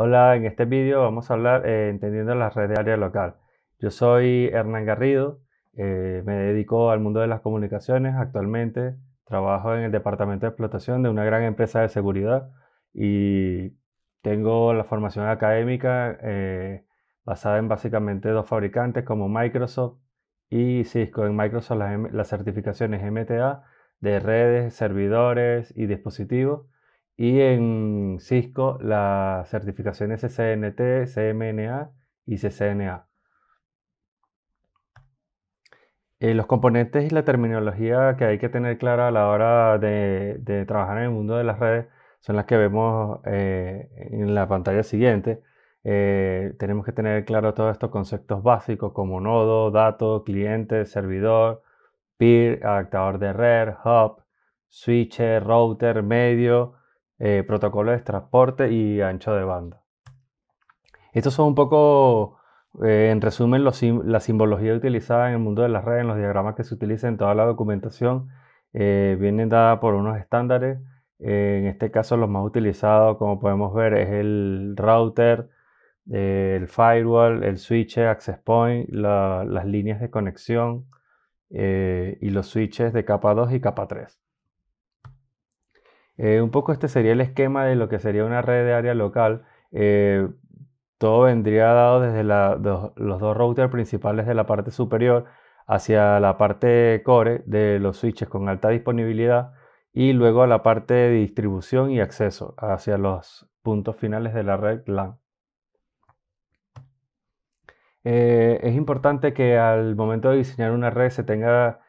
Hola, en este vídeo vamos a hablar eh, entendiendo las redes de área local. Yo soy Hernán Garrido, eh, me dedico al mundo de las comunicaciones. Actualmente trabajo en el departamento de explotación de una gran empresa de seguridad y tengo la formación académica eh, basada en básicamente dos fabricantes como Microsoft y Cisco. En Microsoft las certificaciones MTA de redes, servidores y dispositivos y en Cisco, las certificaciones CCNT, CMNA y CCNA. Eh, los componentes y la terminología que hay que tener clara a la hora de, trabajar en el mundo de las redes son las que vemos eh, en la pantalla siguiente. Eh, tenemos que tener claro todos estos conceptos básicos como nodo, dato, cliente, servidor, peer, adaptador de red, hub, switch, router, medio, eh, protocolos de transporte y ancho de banda. Estos son un poco, eh, en resumen, la simbología utilizada en el mundo de las redes, en los diagramas que se utilizan en toda la documentación, eh, vienen dadas por unos estándares. en este caso, los más utilizados, como podemos ver, es el router, el firewall, el switch, access point, las líneas de conexión y los switches de capa 2 y capa 3. Eh, un poco este sería el esquema de lo que sería una red de área local. Eh, todo vendría dado desde los dos routers principales de la parte superior hacia la parte core de los switches con alta disponibilidad y luego a la parte de distribución y acceso hacia los puntos finales de la red LAN. Eh, es importante que al momento de diseñar una red se tenga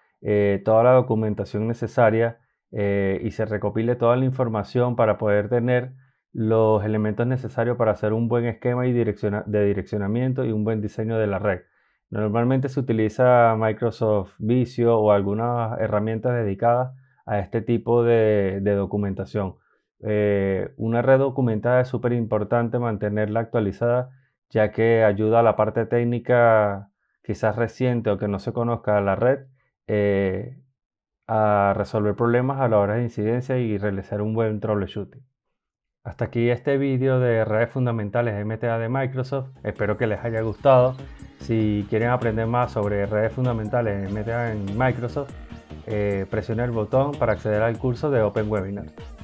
toda la documentación necesaria eh, y se recopile toda la información para poder tener los elementos necesarios para hacer un buen esquema y de direccionamiento y un buen diseño de la red. Normalmente se utiliza Microsoft Visio o algunas herramientas dedicadas a este tipo de, documentación. Eh, una red documentada es súper importante mantenerla actualizada ya que ayuda a la parte técnica quizás reciente o que no se conozca la red eh, a resolver problemas a la hora de incidencia y realizar un buen troubleshooting. Hasta aquí este vídeo de redes fundamentales MTA de Microsoft. Espero que les haya gustado. Si quieren aprender más sobre redes fundamentales MTA en Microsoft, eh, presione el botón para acceder al curso de Open Webinar.